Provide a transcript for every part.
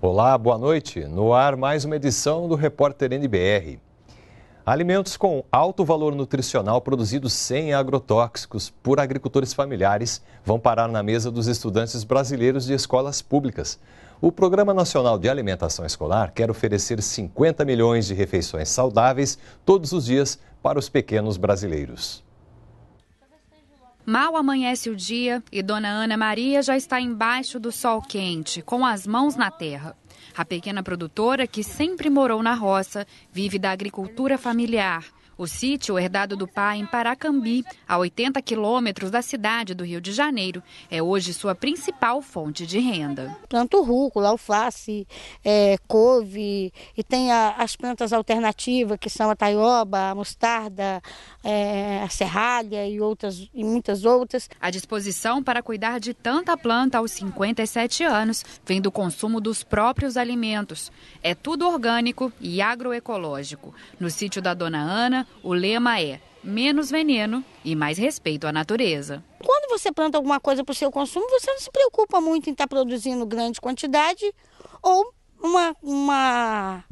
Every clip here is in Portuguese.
Olá, boa noite. No ar, mais uma edição do Repórter NBR. Alimentos com alto valor nutricional produzidos sem agrotóxicos por agricultores familiares vão parar na mesa dos estudantes brasileiros de escolas públicas. O Programa Nacional de Alimentação Escolar quer oferecer 50 milhões de refeições saudáveis todos os dias para os pequenos brasileiros. Mal amanhece o dia e Dona Ana Maria já está embaixo do sol quente, com as mãos na terra. A pequena produtora, que sempre morou na roça, vive da agricultura familiar o sítio, herdado do pai em Paracambi, a 80 quilômetros da cidade do Rio de Janeiro, é hoje sua principal fonte de renda. Planto rúcula, alface, é, couve e tem a, as plantas alternativas que são a taioba, a mostarda, é, a serralha e, outras, e muitas outras. A disposição para cuidar de tanta planta aos 57 anos vem do consumo dos próprios alimentos. É tudo orgânico e agroecológico. No sítio da Dona Ana, o lema é menos veneno e mais respeito à natureza. Quando você planta alguma coisa para o seu consumo, você não se preocupa muito em estar tá produzindo grande quantidade ou uma, uma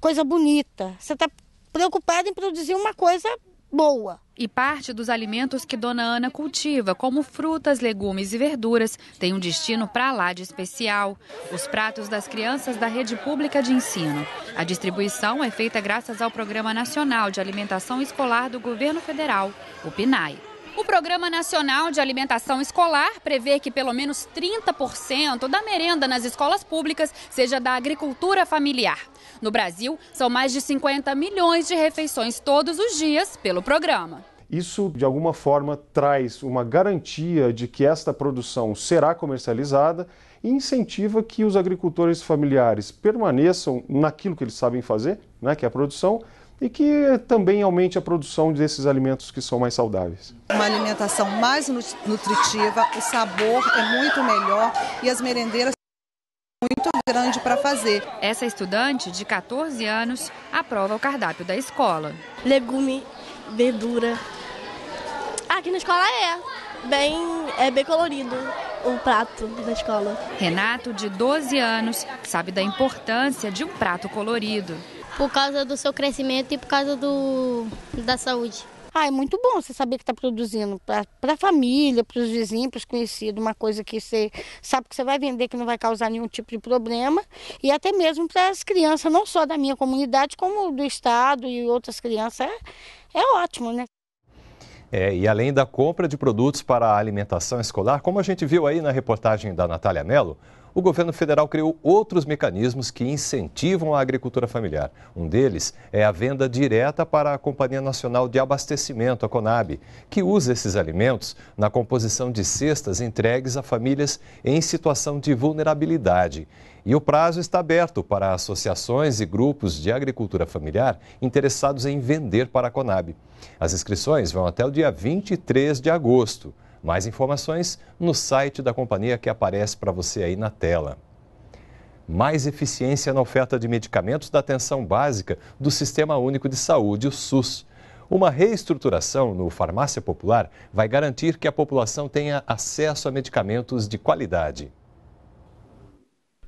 coisa bonita. Você está preocupado em produzir uma coisa boa. E parte dos alimentos que Dona Ana cultiva, como frutas, legumes e verduras, tem um destino para lá de especial. Os pratos das crianças da rede pública de ensino. A distribuição é feita graças ao Programa Nacional de Alimentação Escolar do Governo Federal, o PNAE. O Programa Nacional de Alimentação Escolar prevê que pelo menos 30% da merenda nas escolas públicas seja da agricultura familiar. No Brasil, são mais de 50 milhões de refeições todos os dias pelo programa. Isso, de alguma forma, traz uma garantia de que esta produção será comercializada e incentiva que os agricultores familiares permaneçam naquilo que eles sabem fazer, né, que é a produção, e que também aumente a produção desses alimentos que são mais saudáveis. Uma alimentação mais nutritiva, o sabor é muito melhor e as merendeiras grande para fazer. Essa estudante, de 14 anos, aprova o cardápio da escola. Legume, verdura. Aqui na escola é bem, é bem colorido o prato da escola. Renato, de 12 anos, sabe da importância de um prato colorido. Por causa do seu crescimento e por causa do, da saúde. Ah, é muito bom você saber que está produzindo para a família, para os vizinhos, para os conhecidos, uma coisa que você sabe que você vai vender, que não vai causar nenhum tipo de problema, e até mesmo para as crianças, não só da minha comunidade, como do estado e outras crianças, é, é ótimo, né? É, e além da compra de produtos para a alimentação escolar, como a gente viu aí na reportagem da Natália Mello, o governo federal criou outros mecanismos que incentivam a agricultura familiar. Um deles é a venda direta para a Companhia Nacional de Abastecimento, a Conab, que usa esses alimentos na composição de cestas entregues a famílias em situação de vulnerabilidade. E o prazo está aberto para associações e grupos de agricultura familiar interessados em vender para a Conab. As inscrições vão até o dia 23 de agosto. Mais informações no site da companhia que aparece para você aí na tela. Mais eficiência na oferta de medicamentos da atenção básica do Sistema Único de Saúde, o SUS. Uma reestruturação no Farmácia Popular vai garantir que a população tenha acesso a medicamentos de qualidade.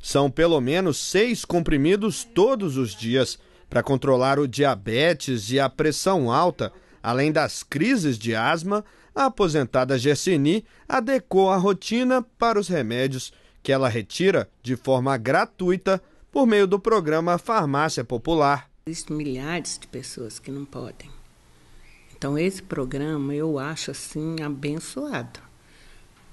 São pelo menos seis comprimidos todos os dias para controlar o diabetes e a pressão alta, além das crises de asma a aposentada Gersini adequou a rotina para os remédios que ela retira de forma gratuita por meio do programa Farmácia Popular. Existem milhares de pessoas que não podem. Então, esse programa eu acho assim abençoado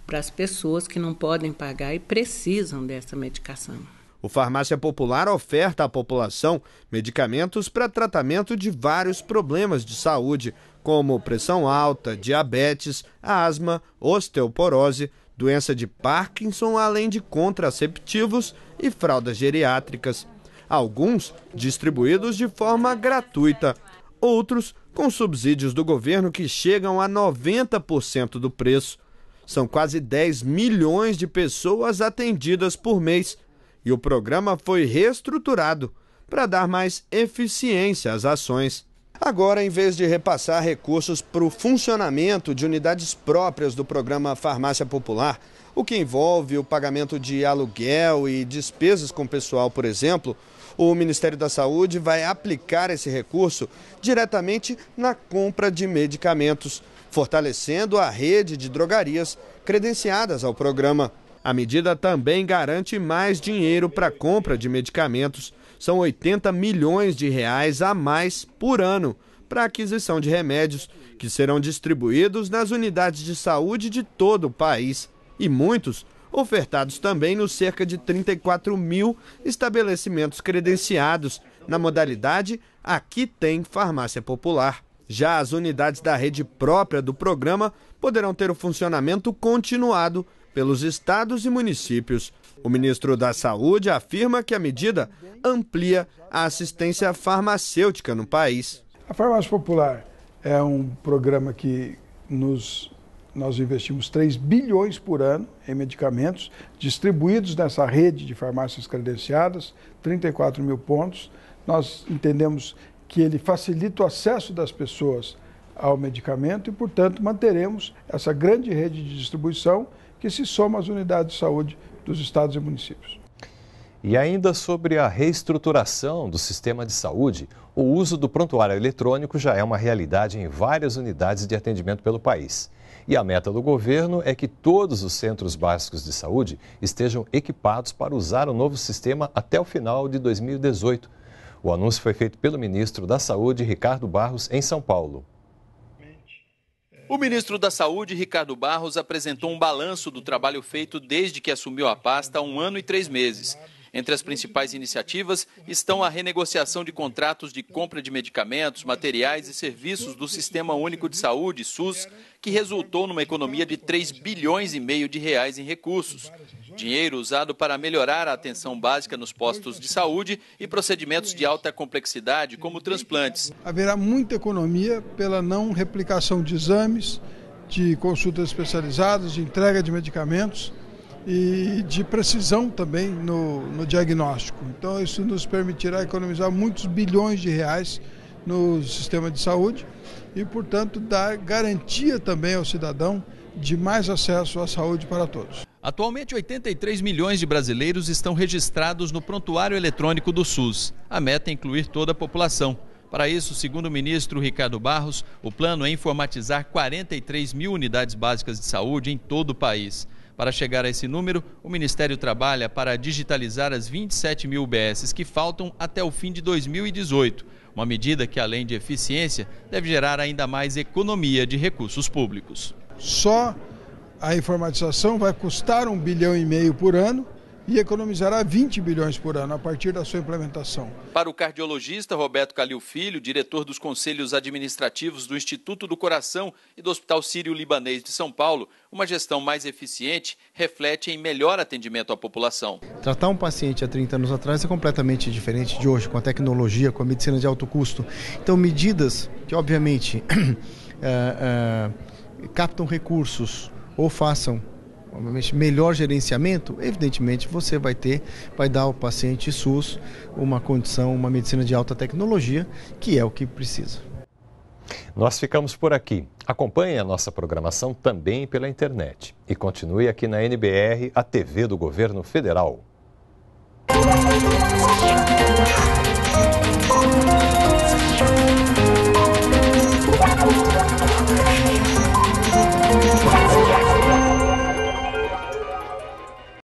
para as pessoas que não podem pagar e precisam dessa medicação. O Farmácia Popular oferta à população medicamentos para tratamento de vários problemas de saúde, como pressão alta, diabetes, asma, osteoporose, doença de Parkinson, além de contraceptivos e fraldas geriátricas. Alguns distribuídos de forma gratuita, outros com subsídios do governo que chegam a 90% do preço. São quase 10 milhões de pessoas atendidas por mês e o programa foi reestruturado para dar mais eficiência às ações. Agora, em vez de repassar recursos para o funcionamento de unidades próprias do programa Farmácia Popular, o que envolve o pagamento de aluguel e despesas com pessoal, por exemplo, o Ministério da Saúde vai aplicar esse recurso diretamente na compra de medicamentos, fortalecendo a rede de drogarias credenciadas ao programa. A medida também garante mais dinheiro para compra de medicamentos. São 80 milhões de reais a mais por ano para aquisição de remédios que serão distribuídos nas unidades de saúde de todo o país e muitos ofertados também nos cerca de 34 mil estabelecimentos credenciados na modalidade Aqui tem farmácia popular. Já as unidades da rede própria do programa poderão ter o funcionamento continuado pelos estados e municípios. O ministro da Saúde afirma que a medida amplia a assistência farmacêutica no país. A farmácia popular é um programa que nos, nós investimos 3 bilhões por ano em medicamentos distribuídos nessa rede de farmácias credenciadas, 34 mil pontos. Nós entendemos que ele facilita o acesso das pessoas ao medicamento e, portanto, manteremos essa grande rede de distribuição que se soma às unidades de saúde dos estados e municípios. E ainda sobre a reestruturação do sistema de saúde, o uso do prontuário eletrônico já é uma realidade em várias unidades de atendimento pelo país. E a meta do governo é que todos os centros básicos de saúde estejam equipados para usar o novo sistema até o final de 2018. O anúncio foi feito pelo ministro da Saúde, Ricardo Barros, em São Paulo. O ministro da Saúde, Ricardo Barros, apresentou um balanço do trabalho feito desde que assumiu a pasta há um ano e três meses. Entre as principais iniciativas estão a renegociação de contratos de compra de medicamentos, materiais e serviços do Sistema Único de Saúde, SUS, que resultou numa economia de 3 bilhões e meio de reais em recursos. Dinheiro usado para melhorar a atenção básica nos postos de saúde e procedimentos de alta complexidade, como transplantes. Haverá muita economia pela não replicação de exames, de consultas especializadas, de entrega de medicamentos e de precisão também no, no diagnóstico. Então, isso nos permitirá economizar muitos bilhões de reais no sistema de saúde e, portanto, dar garantia também ao cidadão de mais acesso à saúde para todos. Atualmente, 83 milhões de brasileiros estão registrados no prontuário eletrônico do SUS. A meta é incluir toda a população. Para isso, segundo o ministro Ricardo Barros, o plano é informatizar 43 mil unidades básicas de saúde em todo o país. Para chegar a esse número, o Ministério trabalha para digitalizar as 27 mil UBSs que faltam até o fim de 2018. Uma medida que, além de eficiência, deve gerar ainda mais economia de recursos públicos. Só a informatização vai custar um bilhão e meio por ano e economizará 20 bilhões por ano a partir da sua implementação. Para o cardiologista Roberto Calil Filho, diretor dos conselhos administrativos do Instituto do Coração e do Hospital Sírio-Libanês de São Paulo, uma gestão mais eficiente reflete em melhor atendimento à população. Tratar um paciente há 30 anos atrás é completamente diferente de hoje, com a tecnologia, com a medicina de alto custo. Então, medidas que, obviamente, é, é, captam recursos ou façam obviamente, melhor gerenciamento, evidentemente você vai ter, vai dar ao paciente SUS uma condição, uma medicina de alta tecnologia, que é o que precisa. Nós ficamos por aqui. Acompanhe a nossa programação também pela internet e continue aqui na NBR, a TV do Governo Federal.